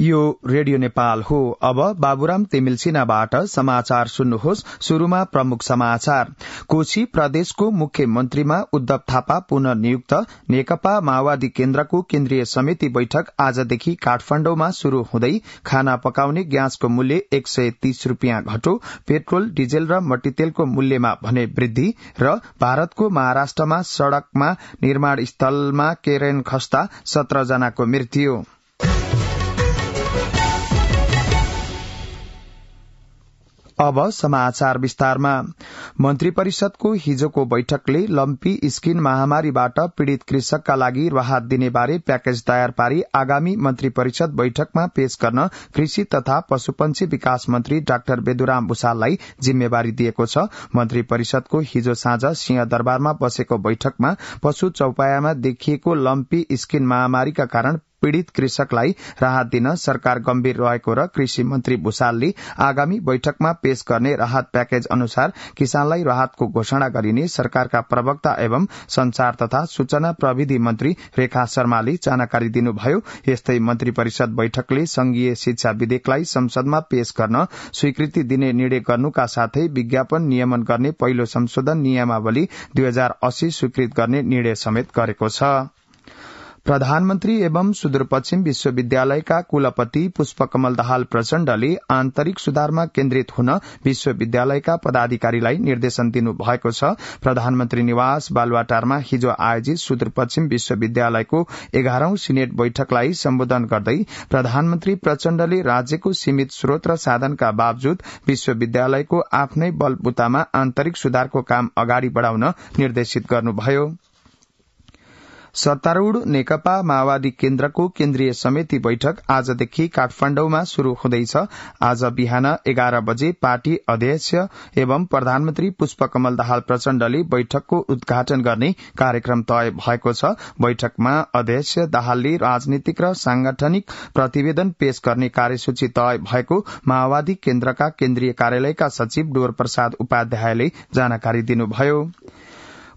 यो रेडियो नेपाल हो अब बाबुराम तेमिल समाचार सुन्नुहोस् शुरूमा प्रमुख समाचार कोशी प्रदेशको मुख्यमन्त्रीमा उद्धव थापा पुनः नियुक्त नेकपा माओवादी केन्द्रको केन्द्रीय समिति बैठक आजदेखि काठमाण्डुमा शुरू हुँदै खाना पकाउने ग्यासको मूल्य एक सय तीस रूपियाँ घटो पेट्रोल डिजेल र मट्टीतेलको मूल्यमा भने वृद्धि र भारतको महाराष्ट्रमा सड़कमा निर्माण स्थलमा केरेन खस्ता जनाको मृत्यु अब समाचार विस्तारमा मन्त्री परिषदको हिजोको बैठकले लम्पी स्किन महामारीबाट पीड़ित कृषकका लागि राहत दिने बारे प्याकेज तयार पारी आगामी मन्त्री परिषद बैठकमा पेश गर्न कृषि तथा पशुपन्छी विकास मन्त्री डाक्टर बेदुराम भूषाललाई जिम्मेवारी दिएको छ मन्त्री परिषदको हिजो साँझ सिंहदरबारमा बसेको बैठकमा पशु चौपायामा देखिएको लम्पी स्किन महामारीका कारण पीड़ित कृषकलाई राहत दिन सरकार गम्भीर रहेको र कृषि मन्त्री भूषालले आगामी बैठकमा पेश गर्ने राहत प्याकेज अनुसार किसानलाई राहतको घोषणा गरिने सरकारका प्रवक्ता एवं संचार तथा सूचना प्रविधि मन्त्री रेखा शर्माले जानकारी दिनुभयो यस्तै मन्त्री परिषद बैठकले संघीय शिक्षा विधेयकलाई संसदमा पेश गर्न स्वीकृति दिने निर्णय गर्नुका साथै विज्ञापन नियमन गर्ने पहिलो संशोधन नियमावली दुई हजार अस्सी स्वीकृत गर्ने निर्णय समेत गरेको छ प्रधानमन्त्री एवं सुदूरपश्चिम विश्वविद्यालयका कुलपति पुष्पकमल दहाल प्रचण्डले आन्तरिक सुधारमा केन्द्रित हुन विश्वविद्यालयका पदाधिकारीलाई निर्देशन दिनुभएको छ प्रधानमन्त्री निवास बालुवाटारमा हिजो आयोजित सुदूरपश्चिम विश्वविद्यालयको एघारौं सिनेट बैठकलाई सम्बोधन गर्दै प्रधानमन्त्री प्रचण्डले राज्यको सीमित स्रोत र साधनका बावजूद विश्वविद्यालयको आफ्नै बलबुतामा आन्तरिक सुधारको काम अगाडि बढ़ाउन निर्देशित गर्नुभयो सत्तारूढ़ नेकपा माओवादी केन्द्रको केन्द्रीय समिति बैठक आजदेखि काठमाण्डुमा शुरू हुँदैछ आज बिहान एघार बजे पार्टी अध्यक्ष एवं प्रधानमन्त्री पुष्पकमल दाहाल प्रचण्डले बैठकको उद्घाटन गर्ने कार्यक्रम तय भएको छ बैठकमा अध्यक्ष दाहालले राजनीतिक र सांगठनिक प्रतिवेदन पेश गर्ने कार्यसूची तय भएको माओवादी केन्द्रका केन्द्रीय कार्यालयका सचिव डोर प्रसाद उपाध्यायले जानकारी दिनुभयो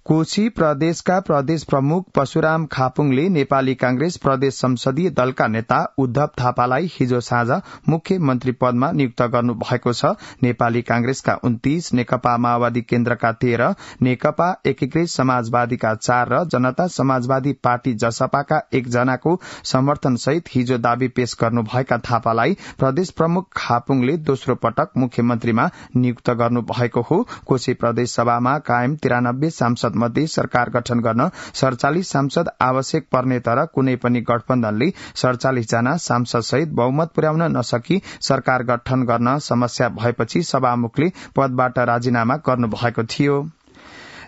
कोशी प्रदेशका प्रदेश प्रमुख पशुराम खापुङले नेपाली कांग्रेस प्रदेश संसदीय दलका नेता उद्धव थापालाई हिजो साँझ मुख्यमन्त्री पदमा नियुक्त गर्नु भएको छ नेपाली कांग्रेसका उन्तिस नेकपा माओवादी केन्द्रका तेह्र नेकपा एकीकृत समाजवादीका चार र जनता समाजवादी पार्टी जसपाका एकजनाको समर्थनसहित हिजो दावी पेश गर्नुभएका थापालाई प्रदेश प्रमुख खापुङले दोस्रो पटक मुख्यमन्त्रीमा नियुक्त गर्नु भएको हो कोशी प्रदेश सभामा कायम तिरानब्बे सांसद मध्ये सरकार गठन गर्न सड़चालिस सांसद आवश्यक पर्ने तर कुनै पनि गठबन्धनले जना सांसद सहित बहुमत पुर्याउन नसकी सरकार गठन गर्न समस्या भएपछि सभामुखले पदबाट राजीनामा गर्नुभएको थियो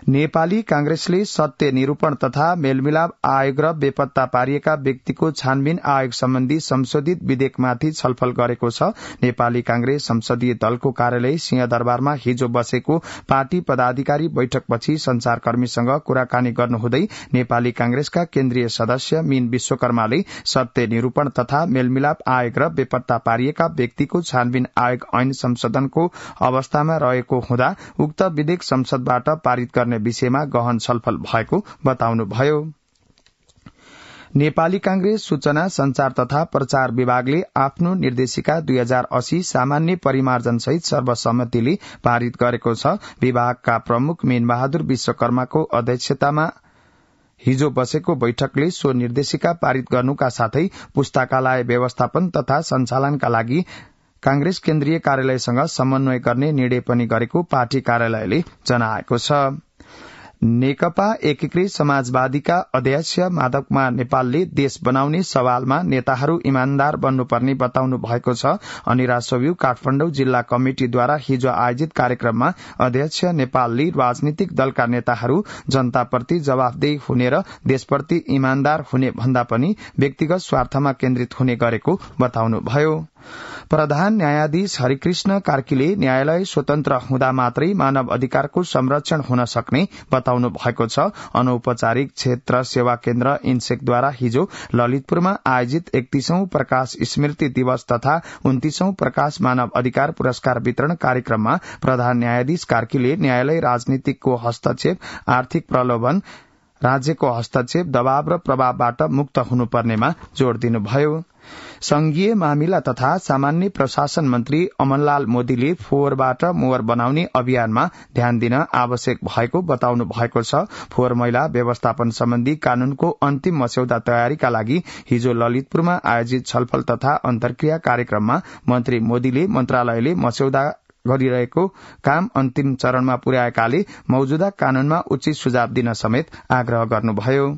नेपाली कांग्रेसले सत्य निरूपण तथा मेलमिलाप आयोग र बेपत्ता पारिएका व्यक्तिको छानबिन आयोग सम्बन्धी संशोधित विधेयकमाथि छलफल गरेको छ नेपाली कांग्रेस संसदीय दलको कार्यालय सिंहदरबारमा हिजो बसेको पार्टी पदाधिकारी बैठकपछि संचारकर्मीसँग कुराकानी गर्नुहुँदै नेपाली कांग्रेसका केन्द्रीय सदस्य मीन विश्वकर्माले सत्य निरूपण तथा मेलमिलाप आयोग र बेपत्ता पारिएका व्यक्तिको छानबिन आयोग ऐन संशोधनको अवस्थामा रहेको हुँदा उक्त विधेयक संसदबाट पारित गर्ने गर्ने विषयमा गहन छलफल भएको बताउनुभयो नेपाली कांग्रेस सूचना संचार तथा प्रचार विभागले आफ्नो निर्देशिका दुई हजार अस्सी सामान्य परिमार्जनसहित सर्वसम्मतिले पारित गरेको छ विभागका प्रमुख मेनबहादुर विश्वकर्माको अध्यक्षतामा हिजो बसेको बैठकले सो निर्देशिका पारित गर्नुका साथै पुस्तकालय व्यवस्थापन तथा संचालनका लागि कांग्रेस केन्द्रीय कार्यालयसँग समन्वय गर्ने निर्णय पनि गरेको पार्टी कार्यालयले जनाएको छ नेकपा एकीकृत समाजवादीका अध्यक्ष माधव कुमार नेपालले देश बनाउने सवालमा नेताहरू इमान्दार बन्नुपर्ने बताउनु भएको छ अनि राष्ट्रव्यू काठमाडौँ जिल्ला कमिटिद्वारा हिजो आयोजित कार्यक्रममा अध्यक्ष नेपालले राजनीतिक दलका नेताहरू जनताप्रति जवाफदेही हुने र देशप्रति इमान्दार हुने भन्दा पनि व्यक्तिगत स्वार्थमा केन्द्रित हुने गरेको बताउनुभयो प्रधान न्यायाधीश हरिकृष्ण कार्कीले न्यायालय स्वतन्त्र हुँदा मात्रै मानव अधिकारको संरक्षण हुन सक्ने बताउनु भएको छ अनौपचारिक क्षेत्र सेवा केन्द्र इन्सेकद्वारा हिजो ललितपुरमा आयोजित एकतीसौं प्रकाश स्मृति दिवस तथा उन्तिसौं प्रकाश मानव अधिकार पुरस्कार वितरण कार्यक्रममा प्रधान न्यायाधीश कार्कीले न्यायालय राजनीतिको हस्तक्षेप आर्थिक प्रलोभन राज्यको हस्तक्षेप दबाव र प्रभावबाट मुक्त हुनुपर्नेमा जोड़ दिनुभयो संघीय मामिला तथा सामान्य प्रशासन मन्त्री अमनलाल मोदीले फोहोरबाट मोहर बनाउने अभियानमा ध्यान दिन आवश्यक भएको बताउनु भएको छ फोहोर मैला व्यवस्थापन सम्बन्धी कानूनको अन्तिम मस्यौदा तयारीका लागि हिजो ललितपुरमा आयोजित छलफल तथा अन्तर्क्रिया कार्यक्रममा मन्त्री मोदीले मन्त्रालयले मस्यौदा गरिरहेको काम अन्तिम चरणमा पुर्याएकाले मौजूदा कानूनमा उचित सुझाव दिन समेत आग्रह गर्नुभयो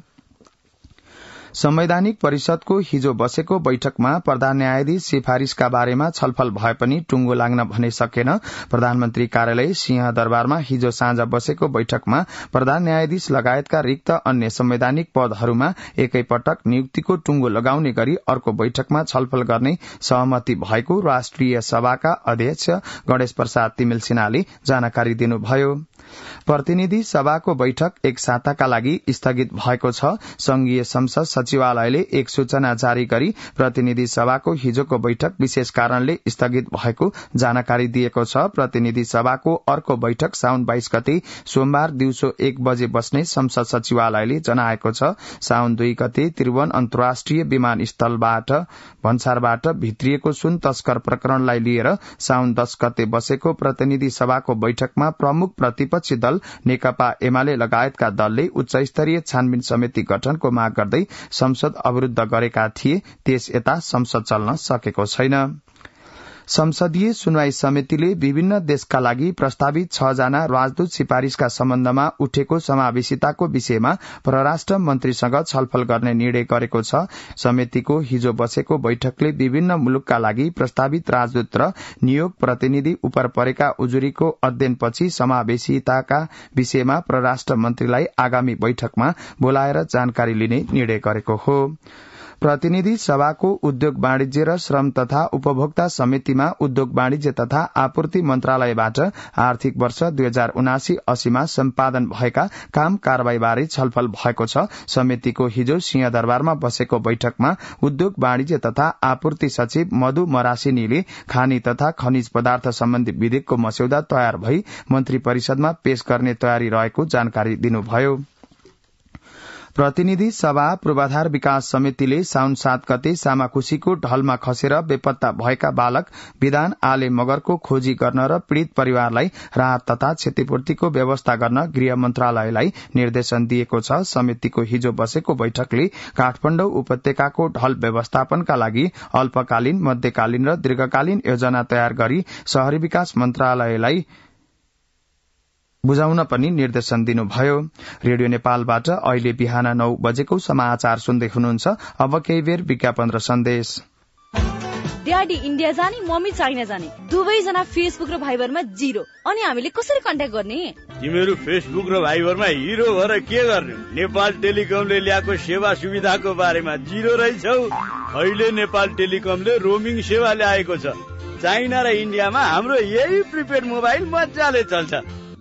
संवैधानिक परिषदको हिजो बसेको बैठकमा प्रधान न्यायाधीश सिफारिशका बारेमा छलफल भए पनि टुङ्गो लाग्न भने सकेन प्रधानमन्त्री कार्यालय सिंह दरबारमा हिजो साँझ बसेको बैठकमा प्रधान न्यायाधीश लगायतका रिक्त अन्य संवैधानिक पदहरूमा एकैपटक नियुक्तिको टुङ्गो लगाउने गरी अर्को बैठकमा छलफल गर्ने सहमति भएको राष्ट्रिय सभाका अध्यक्ष गणेश प्रसाद तिमिल सिन्हाले जानकारी दिनुभयो प्रतिनिधि सभाको बैठक एक साताका लागि स्थगित भएको छ संघीय संसद सचिवालयले एक सूचना जारी गरी प्रतिनिधि सभाको हिजोको बैठक विशेष कारणले स्थगित भएको जानकारी दिएको छ प्रतिनिधि सभाको अर्को बैठक साउन बाइस गते सोमबार दिउँसो एक बजे बस्ने संसद सचिवालयले जनाएको छ साउन दुई गते त्रिभुवन अन्तर्राष्ट्रिय विमानस्थलबाट भन्सारबाट भित्रिएको सुन तस्कर प्रकरणलाई लिएर साउन दश गते बसेको प्रतिनिधि सभाको बैठकमा प्रमुख प्रति विपक्षी दल नेकपा एमाले लगायतका दलले उच्च स्तरीय छानबिन समिति गठनको माग गर्दै संसद अवरूद्ध गरेका थिए त्यस यता संसद चल्न सकेको छैन संसदीय सुनवाई समितिले विभिन्न देशका लागि प्रस्तावित छ जना राजदूत सिफारिशका सम्बन्धमा उठेको समावेशिताको विषयमा परराष्ट्र मन्त्रीसँग छलफल गर्ने निर्णय गरेको छ समितिको हिजो बसेको बैठकले विभिन्न मुलुकका लागि प्रस्तावित राजदूत र नियोग प्रतिनिधि उपर परेका उजुरीको अध्ययनपछि समावेशिताका विषयमा परराष्ट्र मन्त्रीलाई आगामी बैठकमा बोलाएर जानकारी लिने निर्णय गरेको हो प्रतिनिधि सभाको उद्योग वाणिज्य र श्रम तथा उपभोक्ता समितिमा उद्योग वाणिज्य तथा आपूर्ति मन्त्रालयबाट आर्थिक वर्ष दुई हजार उनासी असीमा सम्पादन भएका काम कार्यवाहीबारे छलफल भएको छ समितिको हिजो सिंहदरबारमा बसेको बैठकमा उद्योग वाणिज्य तथा आपूर्ति सचिव मधु मरासिनीले खानी तथा खनिज पदार्थ सम्बन्धी विधेयकको मस्यौदा तयार भई मन्त्री परिषदमा पेश गर्ने तयारी रहेको जानकारी दिनुभयो प्रतिनिधि सभा पूर्वाधार विकास समितिले साउन सात गते सामाखुशीको ढलमा खसेर बेपत्ता भएका बालक विधान आले मगरको खोजी गर्न र पीड़ित परिवारलाई राहत तथा क्षतिपूर्तिको व्यवस्था गर्न गृह मन्त्रालयलाई निर्देशन दिएको छ समितिको हिजो बसेको बैठकले काठमाडौँ उपत्यकाको ढल व्यवस्थापनका लागि अल्पकालीन मध्यकालीन र दीर्घकालीन योजना तयार गरी शहरी विकास मन्त्रालयलाई बुझाउन पनि निर्देशन दिनुभयो रेडियो नेपालबाट अहिले बिहान नौ बजेको समाचार सुन्दै हुनुहुन्छ अब केही बेर विज्ञापन र सन्देश ड्याडी इन्डिया जाने मम्मी चाइना जाने दुवैजना फेसबुक र भाइबरमा जिरो अनि हामीले कसरी कन्ट्याक्ट गर्ने तिमीहरू फेसबुक र भाइबरमा हिरो भएर के गर्ने नेपाल टेलिकमले ल्याएको सेवा सुविधाको बारेमा जिरो रहेछौ अहिले नेपाल टेलिकमले रोमिङ सेवा ल्याएको छ चाइना र इन्डियामा हाम्रो यही प्रिपेड मोबाइल मजाले चल्छ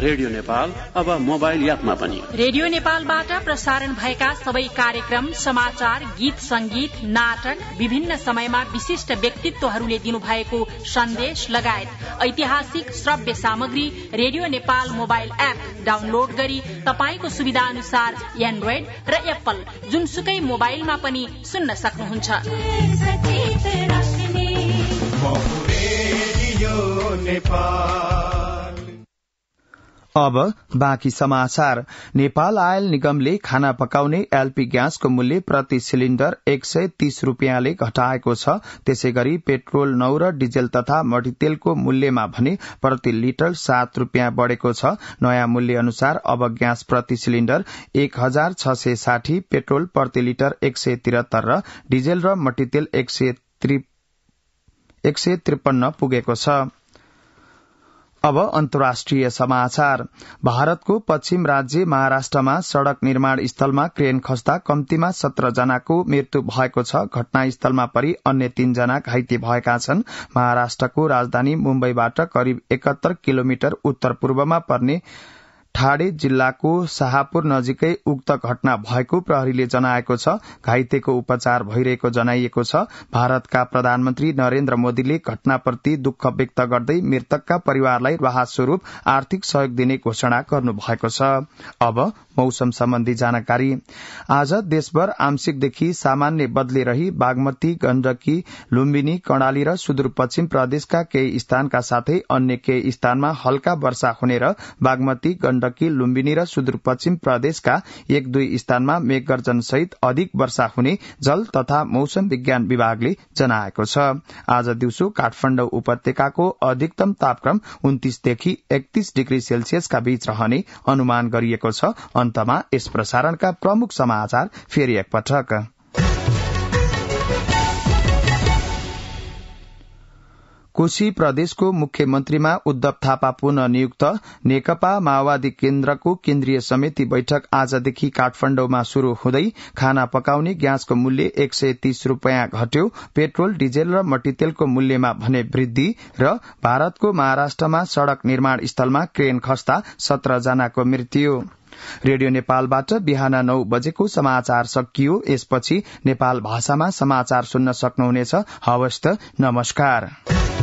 रेडियो नेपाल अब मोबाइल एपमा पनि रेडियो नेपालबाट प्रसारण भएका सबै कार्यक्रम समाचार गीत संगीत नाटक विभिन्न समयमा विशिष्ट व्यक्तित्वहरूले दिनुभएको सन्देश लगायत ऐतिहासिक श्रव्य सामग्री radio Nepal mobile app download गरी तपाईँको सुविधा अनुसार एन्ड्रोइड र एप्पल जुनसुकै मोबाइलमा पनि सुन्न सक्नुहुन्छ अब बाँकी समाचार नेपाल आयल निगमले खाना पकाउने एलपी ग्यासको मूल्य प्रति सिलिण्डर एक सय तीस रूपियाँले घटाएको छ त्यसै गरी पेट्रोल नौ र डिजेल तथा मटितेलको मूल्यमा भने प्रति लिटर सात रूपियाँ बढ़ेको छ नयाँ मूल्य अनुसार अब ग्यास प्रति सिलिण्डर एक हजार छ सय साठी पेट्रोल प्रति लिटर एक सय तिहत्तर र डिजेल र मटितेल एक सय एक सय त्रिपन्न पुगेको छ अब अन्तर्राष्ट्रिय समाचार भारतको पश्चिम राज्य महाराष्ट्रमा सड़क निर्माण स्थलमा क्रेन खस्दा कम्तीमा सत्र जनाको मृत्यु भएको छ घटनास्थलमा परि अन्य तीनजना घाइते भएका छन् महाराष्ट्रको राजधानी मुम्बईबाट करिब एकात्तर किलोमिटर उत्तर पूर्वमा पर्ने ठाडे जिल्लाको शाहपुर नजिकै उक्त घटना भएको प्रहरीले जनाएको छ घाइतेको उपचार भइरहेको जनाइएको छ भारतका प्रधानमन्त्री नरेन्द्र मोदीले घटनाप्रति दुःख व्यक्त गर्दै मृतकका परिवारलाई राहत स्वरूप आर्थिक सहयोग दिने घोषणा गर्नुभएको छ अब मौसम सम्बन्धी जानकारी आज देशभर आंशिकदेखि सामान्य बदले रही बागमती गण्डकी लुम्बिनी कर्णाली र सुदूरपश्चिम प्रदेशका केही स्थानका साथै अन्य केही स्थानमा हल्का वर्षा हुने र बागमती गण्डकी दक्षिणतर्फकी लुम्बिनी र सुदूरपश्चिम प्रदेशका एक दुई स्थानमा मेघगर्जन सहित अधिक वर्षा हुने जल तथा मौसम विज्ञान विभागले जनाएको छ आज दिउँसो काठमाडौँ उपत्यकाको अधिकतम तापक्रम उन्तिसदेखि एकतीस डिग्री सेल्सियसका बीच रहने अनुमान गरिएको छ अन्तमा यस प्रसारणका प्रमुख समाचार फेरि एकपटक कोशी प्रदेशको मुख्यमन्त्रीमा उद्धव थापा पुनः नियुक्त नेकपा माओवादी केन्द्रको केन्द्रीय समिति बैठक आजदेखि काठमाण्डुमा शुरू हुँदै खाना पकाउने ग्यासको मूल्य एक सय तीस रूपियाँ घट्यो पेट्रोल डिजेल र मट्टीतेलको मूल्यमा भने वृद्धि र भारतको महाराष्ट्रमा सड़क निर्माण स्थलमा क्रेन खस्ता सत्र जनाको मृत्यु रेडियो नेपालबाट बिहान नौ बजेको समाचार सकियो यसपछि नेपाल भाषामा समाचार सुन्न सक्नुहुनेछ हवस्त नमस्कार